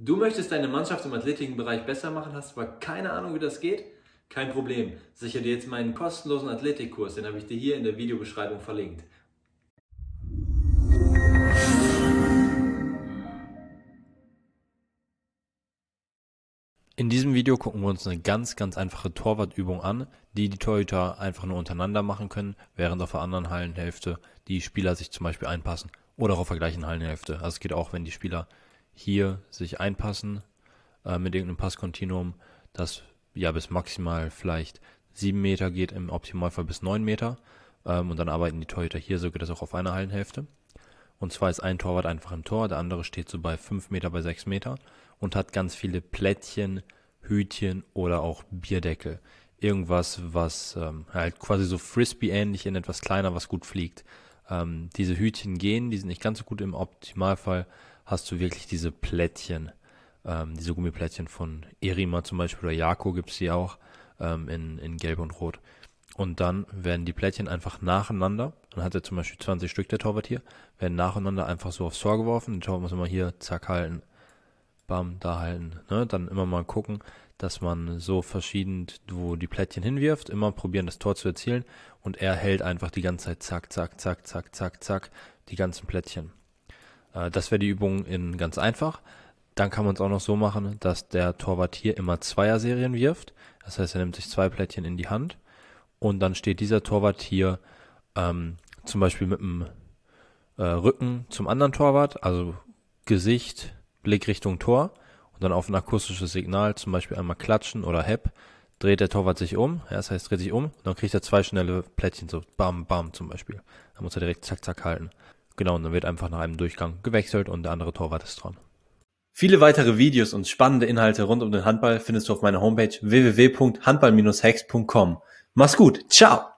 Du möchtest deine Mannschaft im Athletikbereich besser machen, hast aber keine Ahnung, wie das geht? Kein Problem. Sichere dir jetzt meinen kostenlosen Athletikkurs, den habe ich dir hier in der Videobeschreibung verlinkt. In diesem Video gucken wir uns eine ganz, ganz einfache Torwartübung an, die die Torhüter einfach nur untereinander machen können, während auf der anderen Hallenhälfte die Spieler sich zum Beispiel einpassen oder auch auf der gleichen Hallenhälfte. Also es geht auch, wenn die Spieler hier sich einpassen äh, mit irgendeinem Passkontinuum, das ja bis maximal vielleicht 7 Meter geht, im Optimalfall bis 9 Meter. Ähm, und dann arbeiten die Torhüter hier, so geht das auch auf einer Hallenhälfte. Und zwar ist ein Torwart einfach im Tor, der andere steht so bei 5 Meter bei 6 Meter und hat ganz viele Plättchen, Hütchen oder auch Bierdeckel. Irgendwas, was ähm, halt quasi so Frisbee-ähnlich in etwas kleiner, was gut fliegt ähm, diese Hütchen gehen, die sind nicht ganz so gut. Im Optimalfall hast du wirklich diese Plättchen, ähm, diese Gummiplättchen von Erima zum Beispiel oder Jako gibt's die auch ähm, in, in Gelb und Rot. Und dann werden die Plättchen einfach nacheinander, dann hat er zum Beispiel 20 Stück der Torwart hier, werden nacheinander einfach so aufs Tor geworfen. Den Torwart muss immer hier zack halten bam, da halten. Ne? Dann immer mal gucken, dass man so verschieden, wo die Plättchen hinwirft, immer probieren, das Tor zu erzielen. Und er hält einfach die ganze Zeit zack, zack, zack, zack, zack, zack, die ganzen Plättchen. Äh, das wäre die Übung in ganz einfach. Dann kann man es auch noch so machen, dass der Torwart hier immer Zweierserien wirft. Das heißt, er nimmt sich zwei Plättchen in die Hand. Und dann steht dieser Torwart hier ähm, zum Beispiel mit dem äh, Rücken zum anderen Torwart, also Gesicht, Blick Richtung Tor und dann auf ein akustisches Signal, zum Beispiel einmal klatschen oder hepp, dreht der Torwart sich um, ja, das heißt, dreht sich um, und dann kriegt er zwei schnelle Plättchen, so bam, bam zum Beispiel. Dann muss er direkt zack, zack halten. Genau, und dann wird einfach nach einem Durchgang gewechselt und der andere Torwart ist dran. Viele weitere Videos und spannende Inhalte rund um den Handball findest du auf meiner Homepage www.handball-hex.com. Mach's gut, ciao!